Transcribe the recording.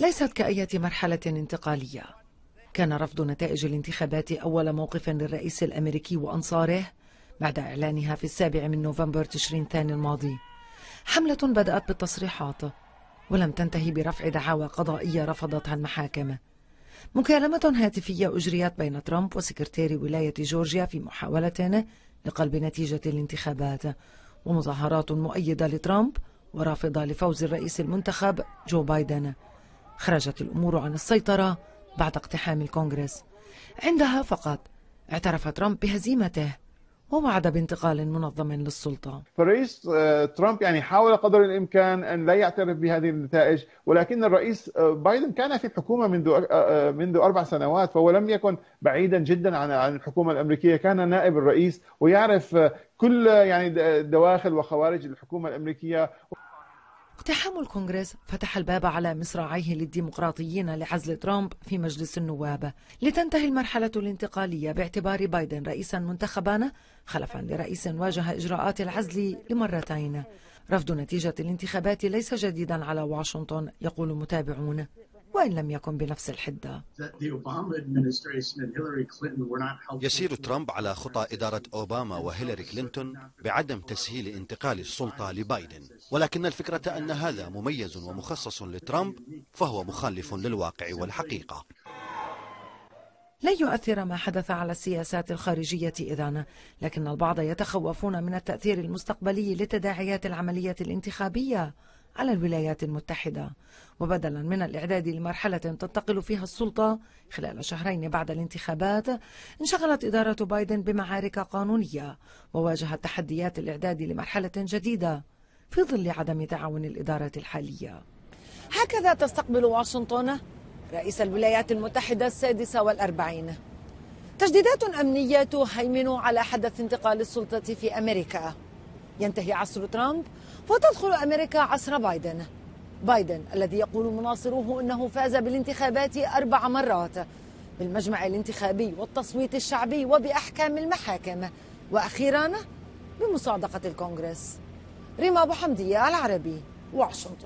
ليست كأية مرحلة انتقالية كان رفض نتائج الانتخابات أول موقف للرئيس الأمريكي وأنصاره بعد إعلانها في السابع من نوفمبر تشرين الثاني الماضي حملة بدأت بالتصريحات ولم تنتهي برفع دعاوى قضائية رفضتها المحاكم مكالمة هاتفية أجريت بين ترامب وسكرتير ولاية جورجيا في محاولة لقلب نتيجة الانتخابات ومظاهرات مؤيدة لترامب ورافضة لفوز الرئيس المنتخب جو بايدن خرجت الأمور عن السيطرة بعد اقتحام الكونغرس عندها فقط اعترف ترامب بهزيمته ووعد بانتقال منظم للسلطة فالرئيس آه، ترامب يعني حاول قدر الإمكان أن لا يعترف بهذه النتائج ولكن الرئيس آه، بايدن كان في الحكومة منذ آه، منذ أربع سنوات فهو لم يكن بعيدا جدا عن عن الحكومة الأمريكية كان نائب الرئيس ويعرف كل يعني دواخل وخوارج الحكومة الأمريكية اقتحام الكونغرس فتح الباب على مصراعيه للديمقراطيين لعزل ترامب في مجلس النواب لتنتهي المرحلة الانتقالية باعتبار بايدن رئيسا منتخبا خلفا لرئيس واجه إجراءات العزل لمرتين رفض نتيجة الانتخابات ليس جديدا على واشنطن يقول متابعون وإن لم يكن بنفس الحدة يسير ترامب على خطى إدارة أوباما وهيلاري كلينتون بعدم تسهيل انتقال السلطة لبايدن ولكن الفكرة أن هذا مميز ومخصص لترامب فهو مخالف للواقع والحقيقة لن يؤثر ما حدث على السياسات الخارجية إذن لكن البعض يتخوفون من التأثير المستقبلي لتداعيات العملية الانتخابية على الولايات المتحدة وبدلا من الإعداد لمرحلة تنتقل فيها السلطة خلال شهرين بعد الانتخابات انشغلت إدارة بايدن بمعارك قانونية وواجهت تحديات الإعداد لمرحلة جديدة في ظل عدم تعاون الإدارة الحالية هكذا تستقبل واشنطن رئيس الولايات المتحدة السادسة والأربعين تجديدات أمنية تهيمن على حدث انتقال السلطة في أمريكا ينتهي عصر ترامب وتدخل أمريكا عصر بايدن بايدن الذي يقول مناصروه أنه فاز بالانتخابات أربع مرات بالمجمع الانتخابي والتصويت الشعبي وبأحكام المحاكم وأخيرا بمصادقة الكونغرس ريما أبو حمدية العربي واشنطن